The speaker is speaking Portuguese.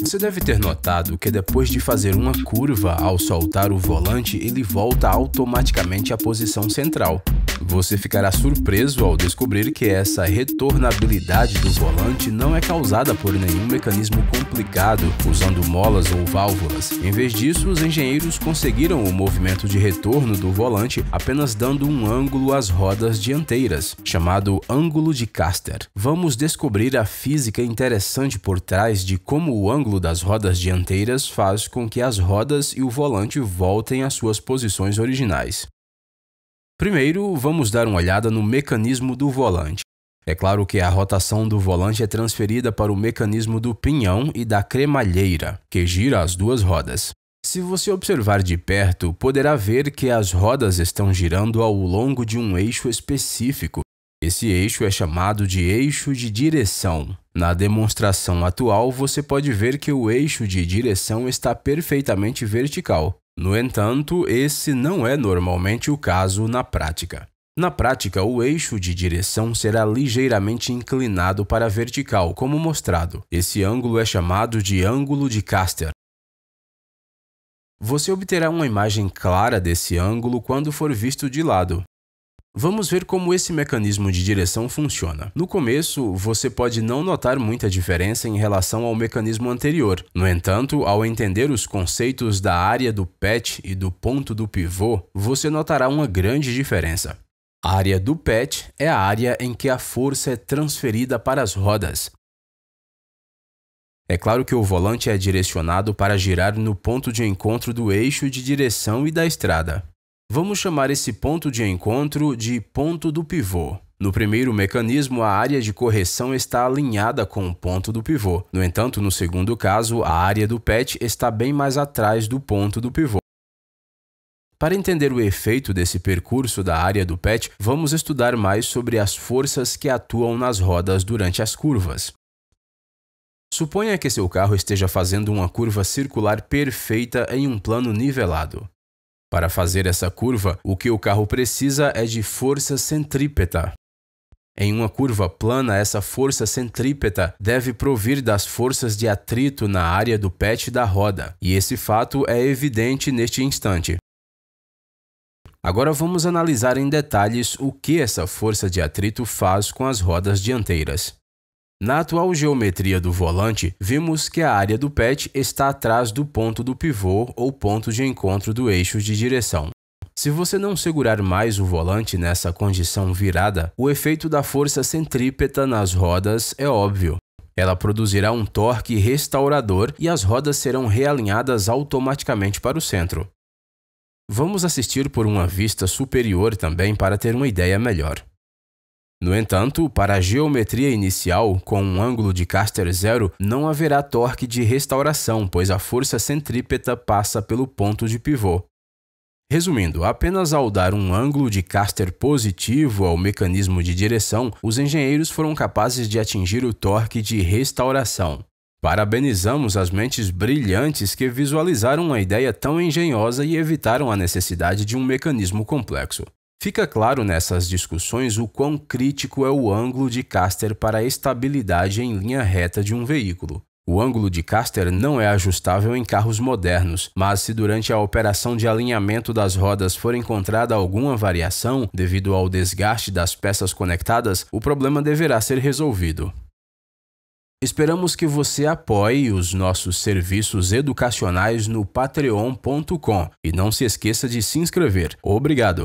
Você deve ter notado que depois de fazer uma curva ao soltar o volante, ele volta automaticamente à posição central. Você ficará surpreso ao descobrir que essa retornabilidade do volante não é causada por nenhum mecanismo complicado usando molas ou válvulas. Em vez disso, os engenheiros conseguiram o movimento de retorno do volante apenas dando um ângulo às rodas dianteiras, chamado ângulo de Caster. Vamos descobrir a física interessante por trás de como o ângulo das rodas dianteiras faz com que as rodas e o volante voltem às suas posições originais. Primeiro, vamos dar uma olhada no mecanismo do volante. É claro que a rotação do volante é transferida para o mecanismo do pinhão e da cremalheira, que gira as duas rodas. Se você observar de perto, poderá ver que as rodas estão girando ao longo de um eixo específico. Esse eixo é chamado de eixo de direção. Na demonstração atual, você pode ver que o eixo de direção está perfeitamente vertical. No entanto, esse não é normalmente o caso na prática. Na prática, o eixo de direção será ligeiramente inclinado para a vertical, como mostrado. Esse ângulo é chamado de ângulo de Caster. Você obterá uma imagem clara desse ângulo quando for visto de lado. Vamos ver como esse mecanismo de direção funciona. No começo, você pode não notar muita diferença em relação ao mecanismo anterior. No entanto, ao entender os conceitos da área do patch e do ponto do pivô, você notará uma grande diferença. A área do patch é a área em que a força é transferida para as rodas. É claro que o volante é direcionado para girar no ponto de encontro do eixo de direção e da estrada. Vamos chamar esse ponto de encontro de ponto do pivô. No primeiro mecanismo, a área de correção está alinhada com o ponto do pivô. No entanto, no segundo caso, a área do PET está bem mais atrás do ponto do pivô. Para entender o efeito desse percurso da área do PET, vamos estudar mais sobre as forças que atuam nas rodas durante as curvas. Suponha que seu carro esteja fazendo uma curva circular perfeita em um plano nivelado. Para fazer essa curva, o que o carro precisa é de força centrípeta. Em uma curva plana, essa força centrípeta deve provir das forças de atrito na área do pet da roda, e esse fato é evidente neste instante. Agora vamos analisar em detalhes o que essa força de atrito faz com as rodas dianteiras. Na atual geometria do volante, vimos que a área do pet está atrás do ponto do pivô ou ponto de encontro do eixo de direção. Se você não segurar mais o volante nessa condição virada, o efeito da força centrípeta nas rodas é óbvio. Ela produzirá um torque restaurador e as rodas serão realinhadas automaticamente para o centro. Vamos assistir por uma vista superior também para ter uma ideia melhor. No entanto, para a geometria inicial, com um ângulo de Caster zero, não haverá torque de restauração, pois a força centrípeta passa pelo ponto de pivô. Resumindo, apenas ao dar um ângulo de caster positivo ao mecanismo de direção, os engenheiros foram capazes de atingir o torque de restauração. Parabenizamos as mentes brilhantes que visualizaram uma ideia tão engenhosa e evitaram a necessidade de um mecanismo complexo. Fica claro nessas discussões o quão crítico é o ângulo de Caster para a estabilidade em linha reta de um veículo. O ângulo de Caster não é ajustável em carros modernos, mas se durante a operação de alinhamento das rodas for encontrada alguma variação devido ao desgaste das peças conectadas, o problema deverá ser resolvido. Esperamos que você apoie os nossos serviços educacionais no patreon.com e não se esqueça de se inscrever. Obrigado!